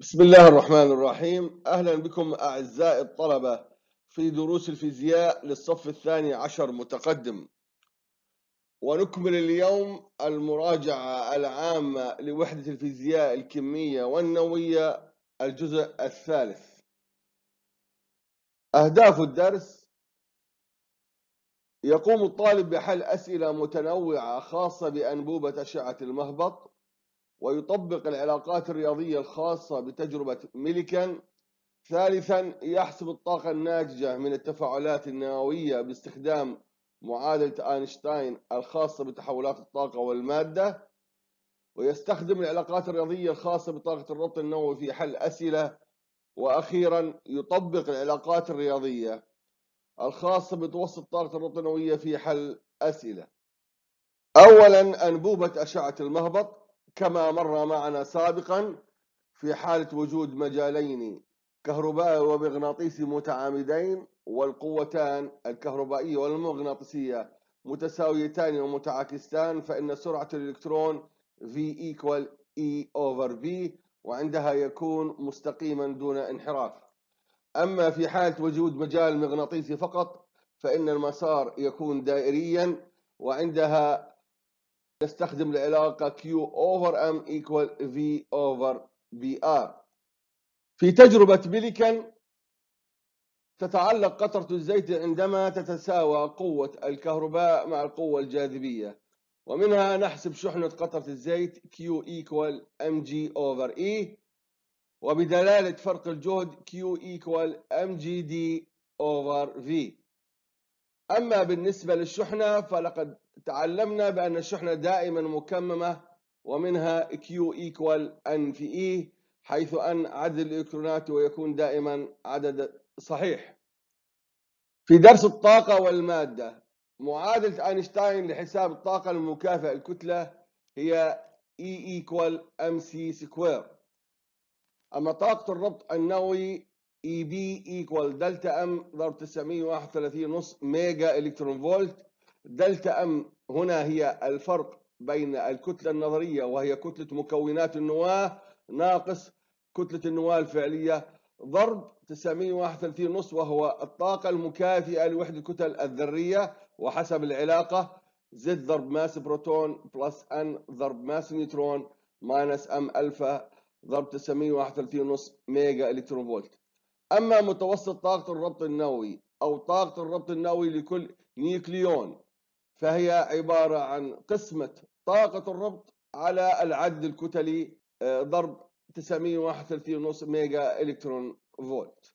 بسم الله الرحمن الرحيم أهلا بكم أعزائي الطلبة في دروس الفيزياء للصف الثاني عشر متقدم ونكمل اليوم المراجعة العامة لوحدة الفيزياء الكمية والنووية الجزء الثالث أهداف الدرس يقوم الطالب بحل أسئلة متنوعة خاصة بأنبوبة أشعة المهبط ويطبق العلاقات الرياضية الخاصة بتجربة ميليكان ثالثا يحسب الطاقة الناتجة من التفاعلات النووية باستخدام معادلة أينشتاين الخاصة بتحولات الطاقة والمادة ويستخدم العلاقات الرياضية الخاصة بطاقة الربط النووي في حل أسئلة وأخيرا يطبق العلاقات الرياضية الخاصة بتوسط طاقة الربط النووية في حل أسئلة أولا أنبوبة أشعة المهبط كما مر معنا سابقا في حالة وجود مجالين كهربائي ومغناطيسي متعامدين والقوتان الكهربائية والمغناطيسية متساويتان ومتعاكستان فإن سرعة الإلكترون V equal E over V وعندها يكون مستقيما دون انحراف أما في حالة وجود مجال مغناطيسي فقط فإن المسار يكون دائريا وعندها نستخدم العلاقة Q over M equal V over BR في تجربة بيليكان تتعلق قطرة الزيت عندما تتساوى قوة الكهرباء مع القوة الجاذبية ومنها نحسب شحنة قطرة الزيت Q equal mg over E وبدلالة فرق الجهد Q equal mgd over V أما بالنسبة للشحنة فلقد تعلمنا بأن الشحنة دائما مكممة ومنها Q equal N في E حيث أن عدد الإلكترونات ويكون دائما عدد صحيح في درس الطاقة والمادة معادلة أينشتاين لحساب الطاقة المكافئة الكتلة هي E equal MC square أما طاقة الربط النووي اي بي ايكوال دلتا ام ضرب 931 نص ميجا الكترون فولت دلتا ام هنا هي الفرق بين الكتله النظريه وهي كتله مكونات النواه ناقص كتله النواه الفعليه ضرب 931 نص وهو الطاقه المكافئه لوحده الكتل الذريه وحسب العلاقه زد ضرب ماس بروتون بلس ان ضرب ماس نيوترون ماينس ام الفا ضرب 931 نص ميجا الكترون فولت أما متوسط طاقة الربط النووي أو طاقة الربط النووي لكل نيكليون فهي عبارة عن قسمة طاقة الربط على العد الكتلي آه، ضرب 931.5 ميجا إلكترون فولت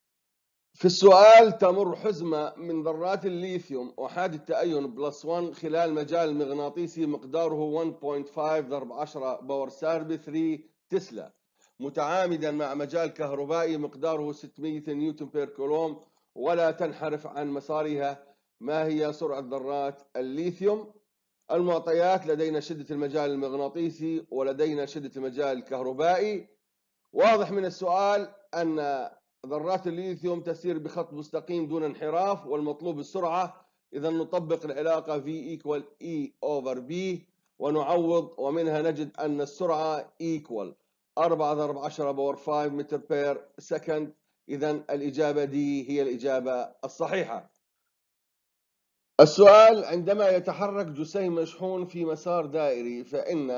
في السؤال تمر حزمة من ذرات الليثيوم أحاد التأين بلس 1 خلال مجال مغناطيسي مقداره 1.5 ضرب 10 باور سالب 3 تسلا متعامدا مع مجال كهربائي مقداره 600 نيوتن بير كولوم ولا تنحرف عن مسارها ما هي سرعة ذرات الليثيوم المعطيات لدينا شدة المجال المغناطيسي ولدينا شدة المجال الكهربائي واضح من السؤال أن ذرات الليثيوم تسير بخط مستقيم دون انحراف والمطلوب السرعة إذا نطبق العلاقة V equal E over B ونعوض ومنها نجد أن السرعة equal 4 ضرب 10 باور 5 متر بير سكند إذا الإجابة دي هي الإجابة الصحيحة السؤال عندما يتحرك جسيم مشحون في مسار دائري فإن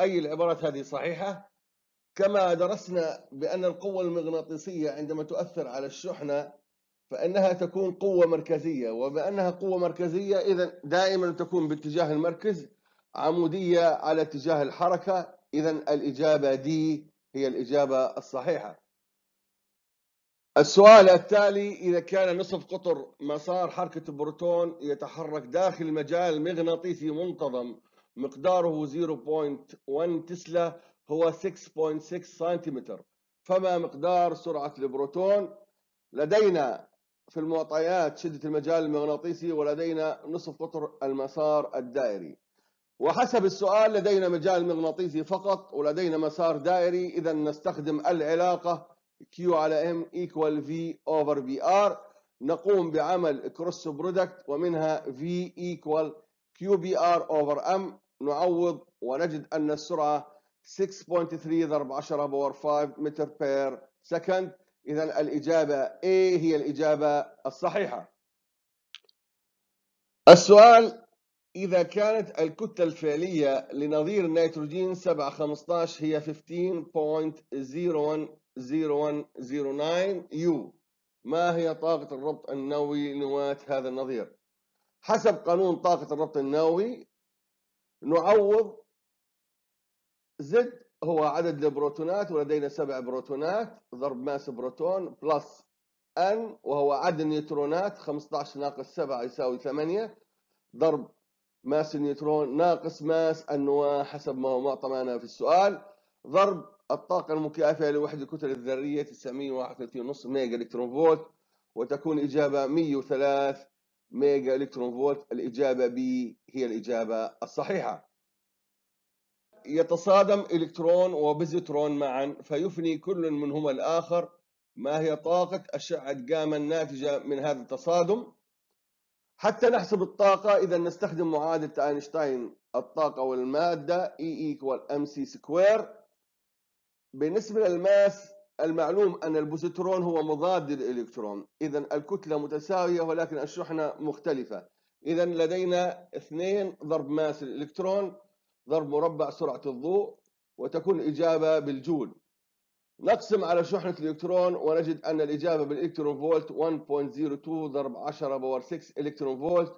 أي العبارات هذه صحيحة؟ كما درسنا بأن القوة المغناطيسية عندما تؤثر على الشحنة فإنها تكون قوة مركزية وبأنها قوة مركزية إذا دائما تكون باتجاه المركز عمودية على اتجاه الحركة إذا الإجابة دي هي الإجابة الصحيحة السؤال التالي إذا كان نصف قطر مسار حركة البروتون يتحرك داخل مجال مغناطيسي منتظم مقداره 0.1 تسلا هو 6.6 سنتيمتر فما مقدار سرعة البروتون لدينا في المعطيات شدة المجال المغناطيسي ولدينا نصف قطر المسار الدائري وحسب السؤال لدينا مجال مغناطيسي فقط ولدينا مسار دائري إذا نستخدم العلاقة Q على M equal V over VR نقوم بعمل كروس برودكت ومنها V equal QBR over M نعوض ونجد أن السرعة 6.3 ضرب 10 باور 5 متر بير سكند إذا الإجابة A هي الإجابة الصحيحة السؤال إذا كانت الكتلة الفعلية لنظير النيتروجين 7 15 هي 15.010109 يو ما هي طاقة الربط النووي لنواة هذا النظير؟ حسب قانون طاقة الربط النووي نعوض زد هو عدد البروتونات ولدينا سبع بروتونات ضرب ماس بروتون بلس ان وهو عدد النيوترونات 15 ناقص 7 يساوي 8 ضرب ماس النيوترون ناقص ماس النواة حسب ما هو معطى معنا في السؤال ضرب الطاقة المكافئة لوحدة الكتلة الذرية 931.5 ميجا إلكترون فولت وتكون الإجابة 103 ميجا إلكترون فولت الإجابة B هي الإجابة الصحيحة يتصادم إلكترون وبزيترون معا فيفني كل منهما الآخر ما هي طاقة أشعة جاما الناتجة من هذا التصادم حتى نحسب الطاقة إذا نستخدم معادلة أينشتاين الطاقة والمادة E equal MC square بالنسبة للماس المعلوم أن البوزيترون هو مضاد للإلكترون إذا الكتلة متساوية ولكن الشحنة مختلفة إذا لدينا اثنين ضرب ماس الإلكترون ضرب مربع سرعة الضوء وتكون الإجابة بالجول نقسم على شحنة الإلكترون ونجد أن الإجابة بالإلكترون فولت 1.02 ضرب 10 باور 6 إلكترون فولت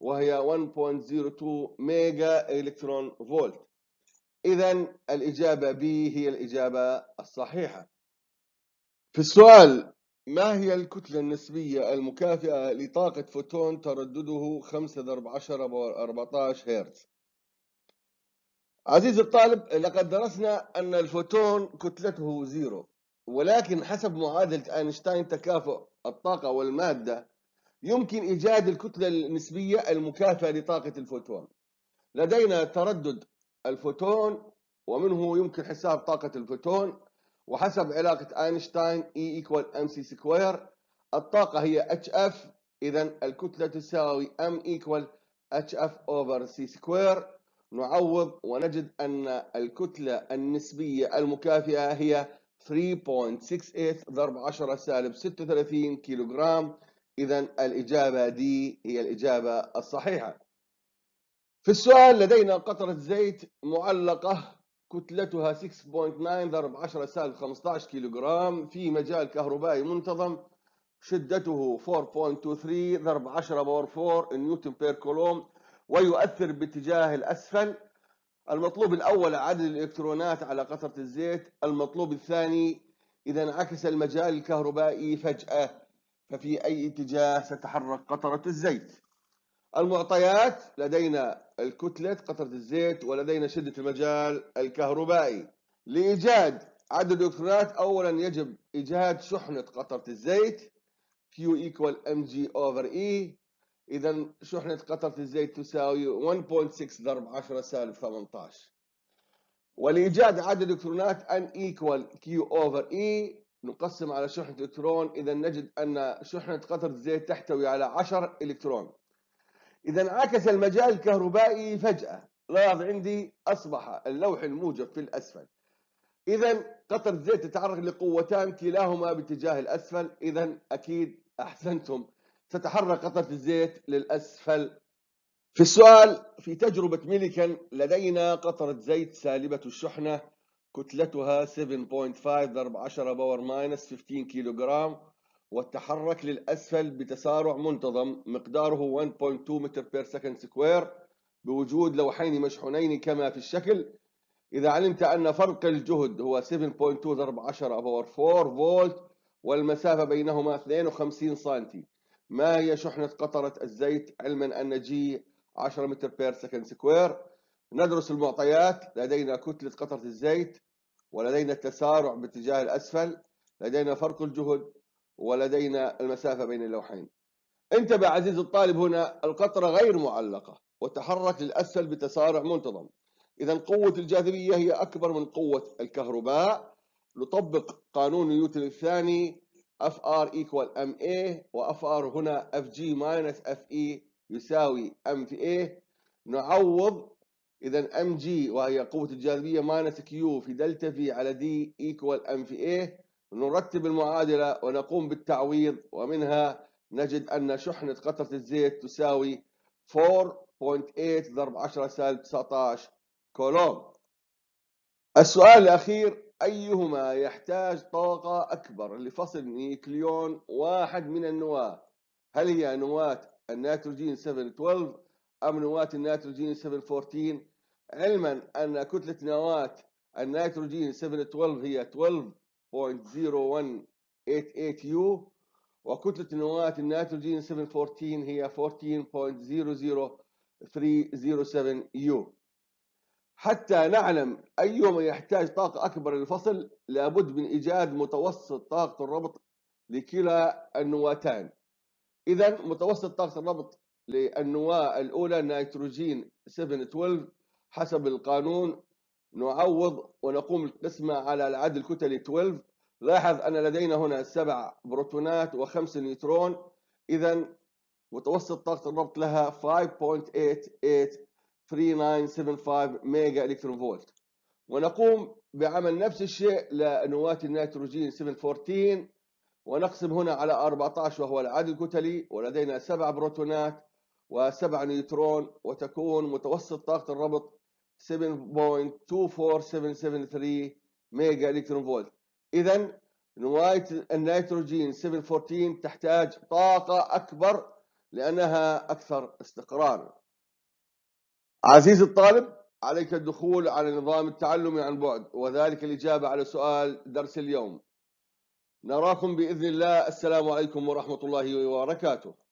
وهي 1.02 ميجا إلكترون فولت إذا الإجابة B هي الإجابة الصحيحة في السؤال ما هي الكتلة النسبية المكافئة لطاقة فوتون تردده 5 ضرب 10 باور 14 هرتز عزيزي الطالب لقد درسنا أن الفوتون كتلته زيرو ولكن حسب معادلة أينشتاين تكافؤ الطاقة والمادة يمكن إيجاد الكتلة النسبية المكافئة لطاقة الفوتون لدينا تردد الفوتون ومنه يمكن حساب طاقة الفوتون وحسب علاقة أينشتاين ايكوال ام سي سكوير الطاقة هي HF إذا الكتلة تساوي M equal HF over C سكوير نعوض ونجد أن الكتلة النسبية المكافئة هي 3.68 ضرب 10 سالب 36 كيلوغرام إذا الإجابة دي هي الإجابة الصحيحة في السؤال لدينا قطرة زيت معلقة كتلتها 6.9 ضرب 10 سالب 15 كيلوغرام في مجال كهربائي منتظم شدته 4.23 ضرب 10 باور 4 نيوتن بير كولوم ويؤثر باتجاه الأسفل المطلوب الأول عدد الإلكترونات على قطرة الزيت المطلوب الثاني إذا انعكس المجال الكهربائي فجأة ففي أي اتجاه ستتحرك قطرة الزيت المعطيات لدينا الكتلة قطرة الزيت ولدينا شدة المجال الكهربائي لإيجاد عدد الإلكترونات أولا يجب إيجاد شحنة قطرة الزيت Q equal mg over E اذا شحنه قطره الزيت تساوي 1.6 ضرب 10 سالب 18 ولايجاد عدد الكترونات ان ايكوال كيو اوفر اي نقسم على شحنه الكترون اذا نجد ان شحنه قطره الزيت تحتوي على 10 الكترون اذا انعكس المجال الكهربائي فجاه لاحظ عندي اصبح اللوح الموجب في الاسفل اذا قطره الزيت تتعرض لقوتان كلاهما باتجاه الاسفل اذا اكيد احسنتم تتحرك قطرة الزيت للأسفل في السؤال في تجربة ميليكان لدينا قطرة زيت سالبة الشحنة كتلتها 7.5 ضرب 10 باور ماينس 15 كيلوغرام وتتحرك للأسفل بتسارع منتظم مقداره 1.2 متر بير سكند سكوير بوجود لوحين مشحونين كما في الشكل إذا علمت أن فرق الجهد هو 7.2 ضرب 10 باور 4 فولت والمسافة بينهما 52 سنتي ما هي شحنة قطرة الزيت علما أن جي 10 متر بير سكند سكوير ندرس المعطيات لدينا كتلة قطرة الزيت ولدينا التسارع باتجاه الأسفل لدينا فرق الجهد ولدينا المسافة بين اللوحين انتبه عزيزي الطالب هنا القطرة غير معلقة وتحرك للأسفل بتسارع منتظم إذا قوة الجاذبية هي أكبر من قوة الكهرباء نطبق قانون نيوتن الثاني اف ار ايكوال ام اي واف ار هنا اف جي ماينس اف اي يساوي ام في اي نعوض اذا ام جي وهي قوه الجاذبيه ماينس كيو في دلتا في على دي ايكوال ام في اي نرتب المعادله ونقوم بالتعويض ومنها نجد ان شحنه قطره الزيت تساوي 4.8 ضرب 10 سالب 19 كولوم السؤال الاخير أيهما يحتاج طاقة أكبر لفصل نيكليون واحد من النواة هل هي نواة النيتروجين 712 أم نواة النيتروجين 714 علما أن كتلة نواة النيتروجين 712 هي 12.0188 يو وكتلة نواة النيتروجين 714 هي 14.00307 يو حتى نعلم أيهما يحتاج طاقة أكبر للفصل لابد من إيجاد متوسط طاقة الربط لكلا النواتان إذا متوسط طاقة الربط للنواة الأولى نيتروجين 712 حسب القانون نعوض ونقوم نسمع على العدد الكتلي 12 لاحظ أن لدينا هنا سبع بروتونات وخمس نيوترون إذا متوسط طاقة الربط لها 5.88 3975 ميجا الكترون فولت ونقوم بعمل نفس الشيء لنواة النيتروجين 714 ونقسم هنا على 14 وهو العدد الكتلي ولدينا سبع بروتونات وسبع نيوترون وتكون متوسط طاقة الربط 7.24773 ميجا الكترون فولت إذا نواة النيتروجين 714 تحتاج طاقة أكبر لأنها أكثر استقرارا عزيز الطالب عليك الدخول على نظام التعلم عن بعد وذلك الإجابة على سؤال درس اليوم نراكم بإذن الله السلام عليكم ورحمة الله وبركاته